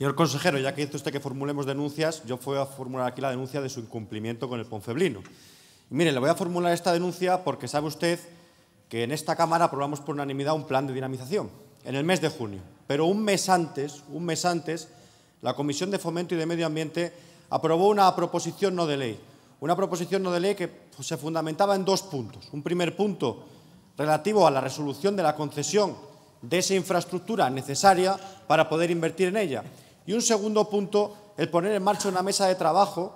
Señor consejero, ya que dice usted que formulemos denuncias, yo voy a formular aquí la denuncia de su incumplimiento con el Ponfeblino. Y mire, le voy a formular esta denuncia porque sabe usted que en esta Cámara aprobamos por unanimidad un plan de dinamización en el mes de junio. Pero un mes antes, un mes antes, la Comisión de Fomento y de Medio Ambiente aprobó una proposición no de ley. Una proposición no de ley que pues, se fundamentaba en dos puntos. Un primer punto relativo a la resolución de la concesión de esa infraestructura necesaria para poder invertir en ella. Y un segundo punto, el poner en marcha una mesa de trabajo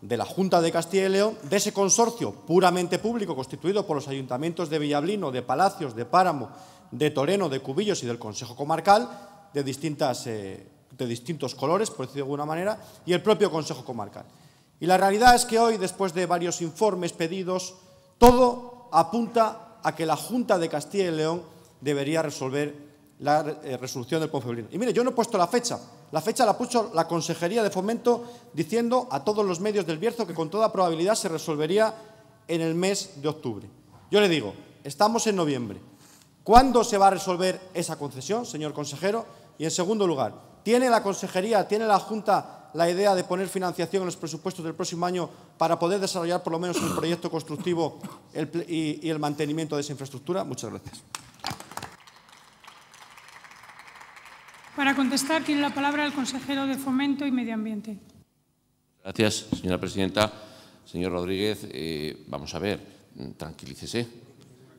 de la Junta de Castilla y León, de ese consorcio puramente público constituido por los ayuntamientos de Villablino, de Palacios, de Páramo, de Toreno, de Cubillos y del Consejo Comarcal, de, distintas, eh, de distintos colores, por decirlo de alguna manera, y el propio Consejo Comarcal. Y la realidad es que hoy, después de varios informes pedidos, todo apunta a que la Junta de Castilla y León debería resolver la eh, resolución del Ponce Y mire, yo no he puesto la fecha, la fecha la puso la Consejería de Fomento diciendo a todos los medios del Bierzo que con toda probabilidad se resolvería en el mes de octubre. Yo le digo, estamos en noviembre. ¿Cuándo se va a resolver esa concesión, señor consejero? Y en segundo lugar, ¿tiene la Consejería, tiene la Junta la idea de poner financiación en los presupuestos del próximo año para poder desarrollar por lo menos un proyecto constructivo y el mantenimiento de esa infraestructura? Muchas gracias. Para contestar tiene la palabra el consejero de Fomento y Medio Ambiente. Gracias, señora presidenta. Señor Rodríguez, eh, vamos a ver, tranquilícese,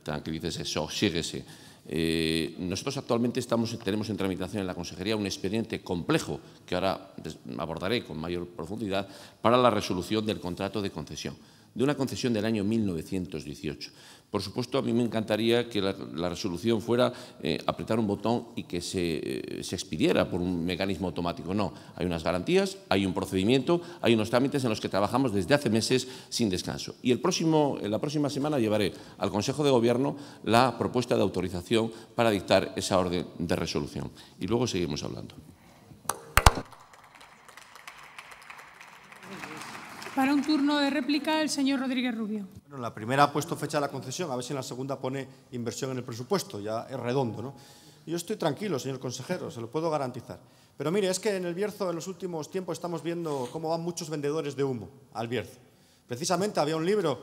tranquilícese, sosíguese. Eh, nosotros actualmente estamos, tenemos en tramitación en la Consejería un expediente complejo que ahora abordaré con mayor profundidad para la resolución del contrato de concesión, de una concesión del año 1918. Por supuesto, a mí me encantaría que la, resolución fuera eh, apretar un botón y que eh, se, expidiera por un mecanismo automático. No, hay unas garantías, hay un procedimiento, hay unos trámites en los que trabajamos desde hace meses sin descanso. Y el próximo, la próxima semana llevaré al Consejo de Gobierno la propuesta de autorización para dictar esa orden de resolución. Y luego seguimos hablando. Para un turno de réplica, el señor Rodríguez Rubio. Bueno, la primera ha puesto fecha de la concesión, a ver si en la segunda pone inversión en el presupuesto, ya es redondo, ¿no? Yo estoy tranquilo, señor consejero, se lo puedo garantizar. Pero mire, es que en el Bierzo en los últimos tiempos estamos viendo cómo van muchos vendedores de humo al Bierzo. Precisamente había un libro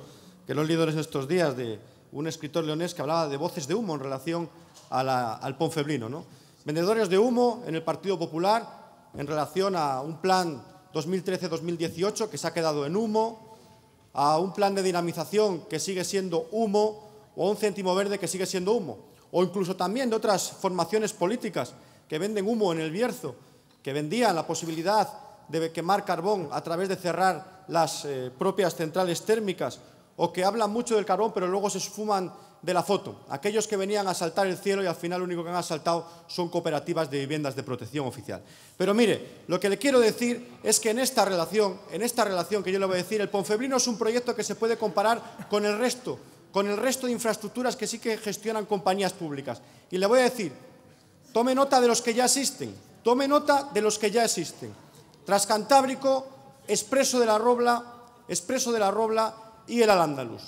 que lo he leído en estos días de un escritor leonés que hablaba de voces de humo en relación al Ponfeblino, ¿no? Vendedores de humo en el Partido Popular en relación a un plan 2013-2018 que se ha quedado en humo, a un plan de dinamización que sigue siendo humo o a un céntimo verde que sigue siendo humo. O incluso también de otras formaciones políticas que venden humo en el Bierzo, que vendían la posibilidad de quemar carbón a través de cerrar las eh, propias centrales térmicas o que hablan mucho del carbón pero luego se esfuman de la foto. Aquellos que venían a saltar el cielo y al final lo único que han asaltado son cooperativas de viviendas de protección oficial. Pero mire, lo que le quiero decir es que en esta relación, en esta relación que yo le voy a decir, el Ponfebrino es un proyecto que se puede comparar con el resto, con el resto de infraestructuras que sí que gestionan compañías públicas. Y le voy a decir, tome nota de los que ya existen, tome nota de los que ya existen. Transcantábrico, Expreso de la Robla, Expreso de la Robla y el Al-Ándalus.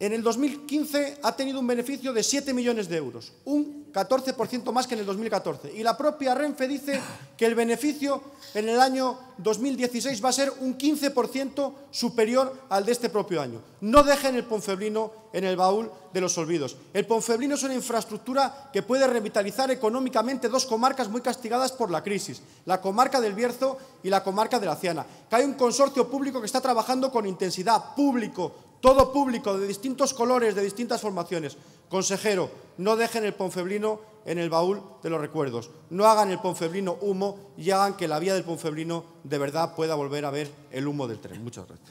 En el 2015 ha tenido un beneficio de 7 millones de euros, un 14% más que en el 2014. Y la propia Renfe dice que el beneficio en el año 2016 va a ser un 15% superior al de este propio año. No dejen el Ponfebrino en el baúl de los olvidos. El Ponfebrino es una infraestructura que puede revitalizar económicamente dos comarcas muy castigadas por la crisis, la comarca del Bierzo y la comarca de la Ciana. Que hay un consorcio público que está trabajando con intensidad, público, todo público de distintos colores, de distintas formaciones. Consejero, no dejen el ponfeblino en el baúl de los recuerdos. No hagan el ponfeblino humo y hagan que la vía del ponfeblino de verdad pueda volver a ver el humo del tren. Muchas gracias.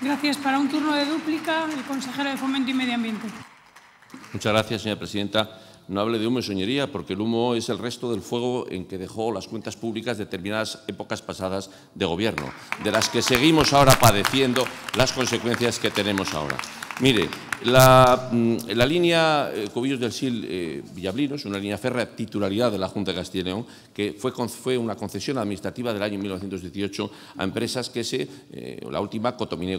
Gracias. Para un turno de dúplica, el consejero de Fomento y Medio Ambiente. Muchas gracias, señora presidenta no hable de humo y soñería, porque el humo es el resto del fuego en que dejó las cuentas públicas determinadas épocas pasadas de gobierno, de las que seguimos ahora padeciendo las consecuencias que tenemos ahora. Mire, Mm, la, línea eh, Cubillos del Sil eh, Villablino es una línea férrea titularidad de la Junta de Castilla y León que fue, fue una concesión administrativa del año 1918 a empresas que se, eh, la última Cotomineo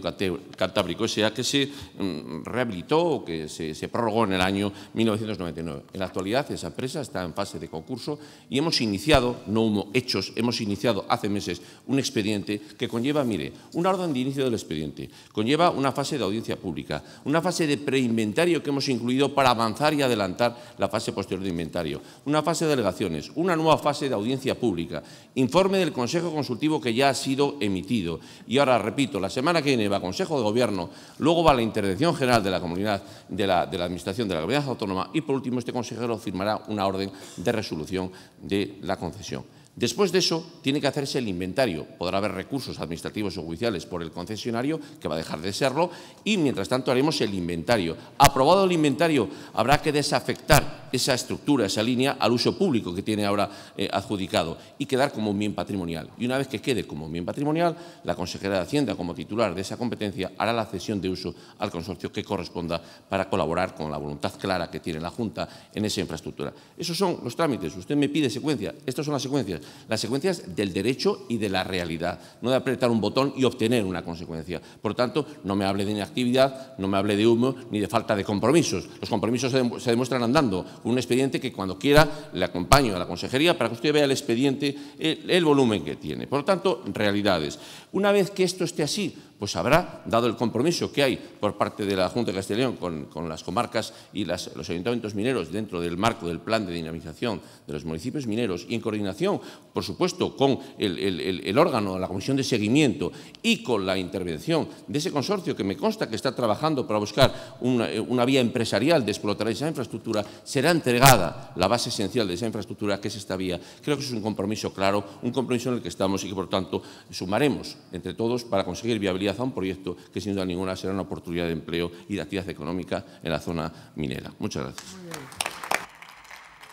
Cantábrico S.A. que se mm, rehabilitó o que se, prorrogó en el año 1999. En la actualidad esa empresa está en fase de concurso y hemos iniciado, no hubo hechos, hemos iniciado hace meses un expediente que conlleva, mire, una orden de inicio del expediente, conlleva una fase de audiencia pública, una fase de de preinventario que hemos incluido para avanzar y adelantar la fase posterior de inventario, una fase de delegaciones, una nueva fase de audiencia pública, informe del Consejo Consultivo que ya ha sido emitido. Y ahora, repito, la semana que viene va Consejo de Gobierno, luego va la Intervención General de la Comunidad, de la, de la Administración de la Comunidad Autónoma y, por último, este consejero firmará una orden de resolución de la concesión. Después de eso, tiene que hacerse el inventario. Podrá haber recursos administrativos o judiciales por el concesionario, que va a dejar de serlo, y mientras tanto haremos el inventario. Aprobado el inventario, habrá que desafectar esa estructura, esa línea al uso público que tiene ahora eh, adjudicado y quedar como un bien patrimonial. Y una vez que quede como un bien patrimonial, la consejera de Hacienda, como titular de esa competencia, hará la cesión de uso al consorcio que corresponda para colaborar con la voluntad clara que tiene la Junta en esa infraestructura. Esos son los trámites. Usted me pide secuencia. Estas son las secuencias. Las secuencias del derecho y de la realidad. No de apretar un botón y obtener una consecuencia. Por tanto, no me hable de inactividad, no me hable de humo ni de falta de compromisos. Los compromisos se demuestran andando un expediente que cuando quiera le acompaño a la consejería para que usted vea el expediente, el, volumen que tiene. Por lo tanto, realidades. Una vez que esto esté así, pues habrá, dado el compromiso que hay por parte de la Junta de Castilla con, las comarcas y los ayuntamientos mineros dentro del marco del plan de dinamización de los municipios mineros y en coordinación, por supuesto, con el, el, el órgano, la comisión de seguimiento y con la intervención de ese consorcio que me consta que está trabajando para buscar una, eh, una vía empresarial de explotar esa infraestructura, será entregada la base esencial de esa infraestructura, que es esta vía, creo que es un compromiso claro, un compromiso en el que estamos y que, por tanto, sumaremos entre todos para conseguir viabilidad a un proyecto que, sin duda ninguna, será una oportunidad de empleo y de actividad económica en la zona minera. Muchas gracias.